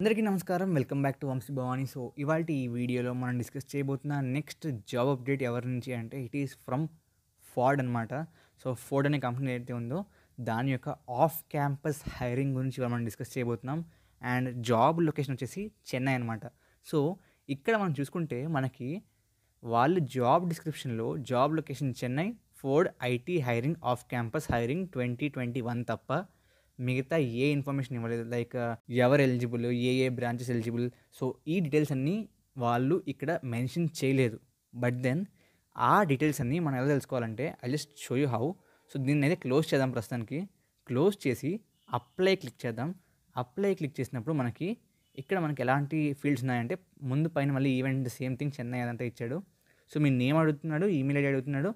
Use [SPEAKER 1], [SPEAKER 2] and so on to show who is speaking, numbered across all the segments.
[SPEAKER 1] అందరికీ నమస్కారం welcome back to Vamshi Bhavani so ఇవాళ ఈ వీడియోలో మనం డిస్కస్ చేయబోతున్న నెక్స్ట్ జాబ్ అప్డేట్ ఎవరి నుంచి అంటే ఇట్ ఈస్ ఫ్రమ్ ఫోర్డ్ అనమాట సో ఫోర్డ్ అనే కంపెనీ ఏదైతే ఉందో దాని యొక్క ఆఫ్ క్యాంపస్ హైరింగ్ గురించి మనం డిస్కస్ చేయబోతున్నాం అండ్ జాబ్ లొకేషన్ వచ్చేసి చెన్నై అనమాట సో ఇక్కడ మనం చూసుకుంటే మనకి వాళ్ళు జాబ్ డిస్క్రిప్షన్లో job location Chennai Ford IT hiring off campus hiring twenty twenty one తప్ప మిగతా ఏ ఇన్ఫర్మేషన్ ఇవ్వలేదు లైక్ ఎవరు ఎలిజిబుల్ ఏ ఏ బ్రాంచెస్ ఎలిజిబుల్ సో ఈ డీటెయిల్స్ అన్నీ వాళ్ళు ఇక్కడ మెన్షన్ చేయలేదు బట్ దెన్ ఆ డీటెయిల్స్ అన్నీ మనం ఎలా తెలుసుకోవాలంటే I just show you how so దీన్ని అయితే క్లోజ్ చేద్దాం ప్రస్తుతానికి క్లోజ్ చేసి అప్లై క్లిక్ చేద్దాం అప్లై క్లిక్ చేసినప్పుడు మనకి ఇక్కడ మనకి ఎలాంటి ఫీల్డ్స్ ఉన్నాయంటే ముందు పైన మళ్ళీ ఈవెంట్ సేమ్ థింగ్ చెన్నై అదంతా ఇచ్చాడు సో మీ నేమ్ అడుగుతున్నాడు ఈమెయిల్ ఐడి అడుగుతున్నాడు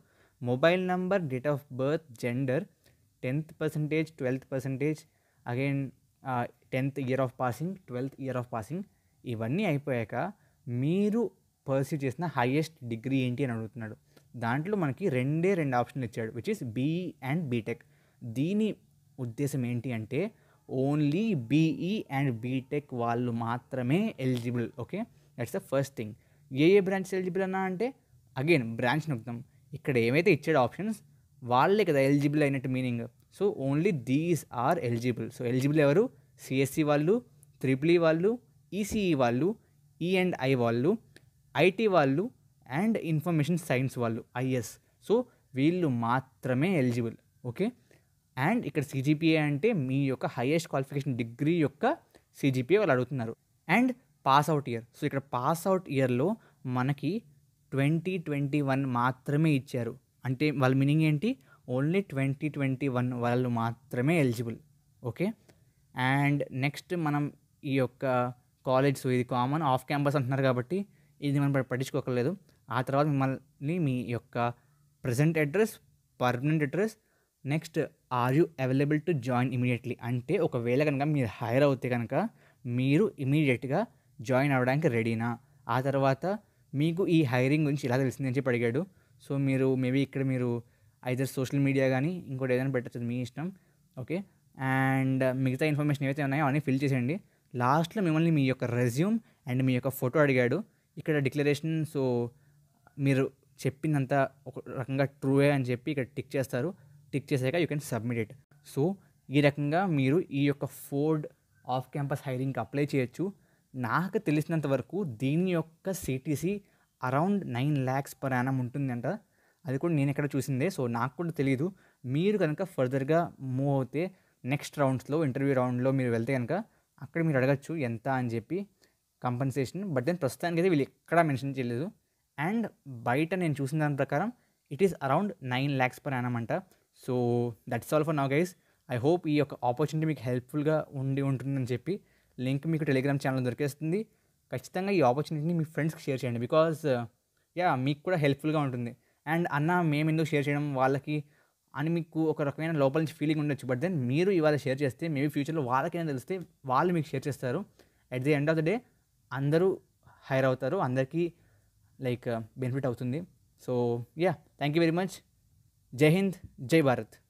[SPEAKER 1] mobile number date of birth gender tenth percentage twelfth percentage again tenth year of passing twelfth year of passing ఇవన్నీ అయిపోయాక మీరు పర్సీవ్ చేసిన హైయెస్ట్ డిగ్రీ ఏంటి అని అడుగుతున్నాడు దాంట్లో మనకి రెండే రెండు ఆప్షన్లు ఇచ్చాడు which is BE and BTech దీని ఉద్దేశం ఏంటి అంటే ఓన్లీ బీఈ అండ్ బీటెక్ వాళ్ళు మాత్రమే eligible okay that's the first thing ఏ ఏ బ్రాంచ్ ఎలిజిబుల్ అన్నా అంటే అగైన్ బ్రాంచ్ నొక్కుతాం ఇక్కడ ఏమైతే ఇచ్చాడు ఆప్షన్స్ వాళ్ళే కదా ఎలిజిబుల్ అయినట్టు meaning so only these are eligible so eligible ఎవరు సిఎస్సి e వాళ్ళు త్రిపుల్ e వాళ్ళు ఈసీఈ e వాళ్ళు ఈ అండ్ ఐ వాళ్ళు ఐటీ వాళ్ళు అండ్ ఇన్ఫర్మేషన్ సైన్స్ వాళ్ళు ఐఎస్ సో వీళ్ళు మాత్రమే ఎలిజిబుల్ ఓకే అండ్ ఇక్కడ సిజిపిఏ అంటే మీ యొక్క హైయెస్ట్ క్వాలిఫికేషన్ డిగ్రీ యొక్క సిజిపిఏ వాళ్ళు అడుగుతున్నారు and pass out year so ఇక్కడ పాస్ అవుట్ ఇయర్లో మనకి ట్వంటీ ట్వంటీ వన్ మాత్రమే ఇచ్చారు అంటే వాళ్ళ మీనింగ్ ఏంటి ఓన్లీ ట్వంటీ ట్వంటీ వన్ వాళ్ళు మాత్రమే ఎలిజిబుల్ ఓకే అండ్ నెక్స్ట్ మనం ఈ యొక్క కాలేజ్ ఇది కామన్ ఆఫ్ క్యాంపస్ అంటున్నారు కాబట్టి ఇది మనం పట్టించుకోకలేదు ఆ తర్వాత మిమ్మల్ని మీ యొక్క present address permanent address next are you available to join immediately అంటే ఒకవేళ కనుక మీరు హైర్ అవుతే కనుక మీరు ఇమీడియట్గా జాయిన్ అవ్వడానికి రెడీనా ఆ తర్వాత మీకు ఈ హైరింగ్ గురించి ఇలా తెలిసిందని చెప్పి అడిగాడు సో మీరు మేబీ ఇక్కడ మీరు ఐదర్ సోషల్ మీడియా కానీ ఇంకోటి ఏదైనా పెట్టచ్చు మీ ఇష్టం ఓకే అండ్ మిగతా ఇన్ఫర్మేషన్ ఏవైతే ఉన్నాయో అవన్నీ ఫిల్ చేసేయండి లాస్ట్లో మిమ్మల్ని మీ యొక్క రెజ్యూమ్ అండ్ మీ యొక్క ఫోటో అడిగాడు ఇక్కడ డిక్లరేషన్ సో మీరు చెప్పినంత ఒక రకంగా ట్రూవే అని చెప్పి ఇక్కడ టిక్ చేస్తారు టిక్ చేసాక you can submit it so ఈ రకంగా మీరు ఈ యొక్క ఫోర్డ్ ఆఫ్ క్యాంపస్ హైరింగ్కి అప్లై చేయొచ్చు నాకు తెలిసినంత వరకు దీని యొక్క CTC around nine lakhs per annum ఉంటుందంట అది కూడా నేను ఎక్కడ చూసిందే సో నాకు కూడా తెలియదు మీరు కనుక ఫర్దర్గా మూవ్ అవుతే నెక్స్ట్ రౌండ్స్లో ఇంటర్వ్యూ రౌండ్లో మీరు వెళ్తే కనుక అక్కడ మీరు అడగచ్చు ఎంత అని చెప్పి కంపెన్సేషన్ బట్ దెన్ ప్రస్తుతానికి అయితే వీళ్ళు ఎక్కడా మెన్షన్ చేయలేదు అండ్ బయట నేను చూసిన దాని ప్రకారం it is around nine lakhs per annum అంట సో దట్స్ ఆల్ ఫర్ నా గైస్ ఐ హోప్ ఈ యొక్క ఆపర్చునిటీ మీకు హెల్ప్ఫుల్గా ఉండి ఉంటుందని చెప్పి లింక్ మీకు టెలిగ్రామ్ ఛానల్ దొరికేస్తుంది ఖచ్చితంగా ఈ ఆపర్చునిటీని మీ ఫ్రెండ్స్కి షేర్ చేయండి బికాజ్ యా uh, మీకు కూడా హెల్ప్ఫుల్గా ఉంటుంది అండ్ అన్న మేము ఎందుకు షేర్ చేయడం వాళ్ళకి అని మీకు ఒక రకమైన లోపల నుంచి ఫీలింగ్ ఉండొచ్చు బట్ దెన్ మీరు ఇవాళ షేర్ చేస్తే మేబీ ఫ్యూచర్లో వాళ్ళకైనా తెలిస్తే వాళ్ళు మీకు షేర్ చేస్తారు at the end of the day అందరూ హైర్ అవుతారు అందరికీ లైక్ బెనిఫిట్ అవుతుంది so yeah thank you very much Jai Hind జై భారత్